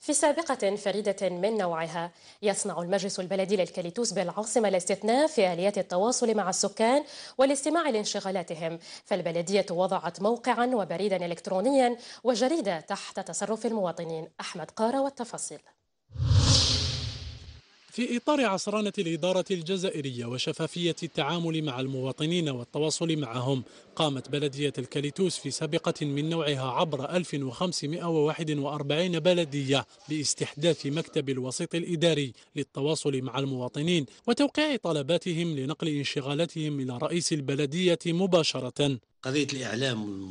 في سابقة فريدة من نوعها يصنع المجلس البلدي للكاليتوس بالعاصمة الاستثناء في آليات التواصل مع السكان والاستماع لانشغالاتهم فالبلدية وضعت موقعا وبريدا إلكترونيا وجريدة تحت تصرف المواطنين أحمد قارة والتفاصيل في إطار عصرانة الإدارة الجزائرية وشفافية التعامل مع المواطنين والتواصل معهم قامت بلدية الكاليتوس في سابقة من نوعها عبر 1541 بلدية باستحداث مكتب الوسيط الإداري للتواصل مع المواطنين وتوقيع طلباتهم لنقل انشغالاتهم إلى رئيس البلدية مباشرة قضية الإعلام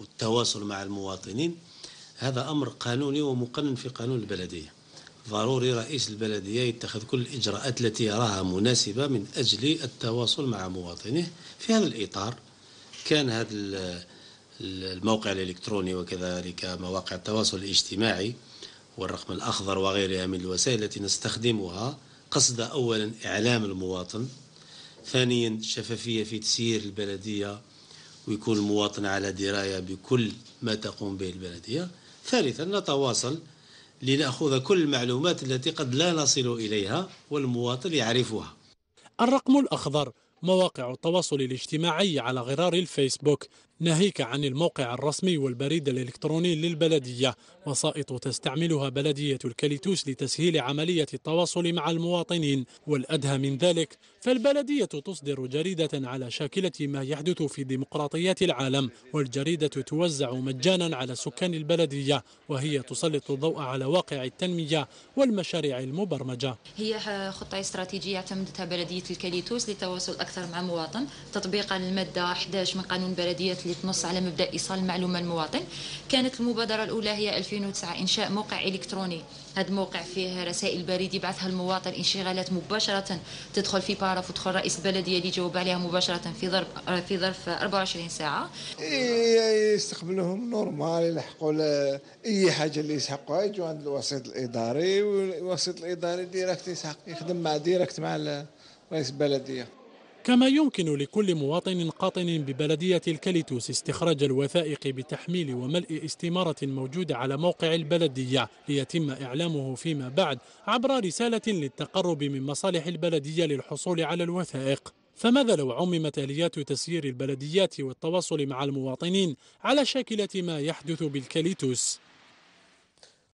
والتواصل مع المواطنين هذا أمر قانوني ومقنن في قانون البلدية ضروري رئيس البلدية يتخذ كل الإجراءات التي يراها مناسبة من أجل التواصل مع مواطنيه في هذا الإطار كان هذا الموقع الإلكتروني وكذلك مواقع التواصل الاجتماعي والرقم الأخضر وغيرها من الوسائل التي نستخدمها قصد أولا إعلام المواطن ثانيا شفافية في تسيير البلدية ويكون المواطن على دراية بكل ما تقوم به البلدية ثالثا نتواصل لنأخذ كل المعلومات التي قد لا نصل إليها والمواطن يعرفها الرقم الأخضر مواقع التواصل الاجتماعي على غرار الفيسبوك ناهيك عن الموقع الرسمي والبريد الإلكتروني للبلدية وسائط تستعملها بلدية الكاليتوس لتسهيل عملية التواصل مع المواطنين والأدهى من ذلك فالبلدية تصدر جريدة على شاكلة ما يحدث في ديمقراطيات العالم والجريدة توزع مجانا على سكان البلدية وهي تسلط الضوء على واقع التنمية والمشاريع المبرمجة هي خطة استراتيجية اعتمدتها بلدية الكاليتوس لتواصل أكثر اكثر مع مواطن تطبيقا للماده 11 من قانون البلديات اللي تنص على مبدا ايصال المعلومه للمواطن كانت المبادره الاولى هي 2009 انشاء موقع الكتروني هذا الموقع فيه رسائل بريد يبعثها المواطن انشغالات مباشره تدخل في باراف وتدخل رئيس البلديه اللي يجاوب عليها مباشره في ظرف في ظرف 24 ساعه يستقبلوهم نورمال يلحقوا اي حاجه اللي يسحقوها يجوا عند الوسيط الاداري والوسيط الاداري ديريكت يسحق يخدم مع ديريكت مع رئيس البلديه كما يمكن لكل مواطن قاطن ببلدية الكاليتوس استخراج الوثائق بتحميل وملء استمارة موجودة على موقع البلدية ليتم إعلامه فيما بعد عبر رسالة للتقرب من مصالح البلدية للحصول على الوثائق فماذا لو عممت آليات تسيير البلديات والتواصل مع المواطنين على شاكلة ما يحدث بالكاليتوس؟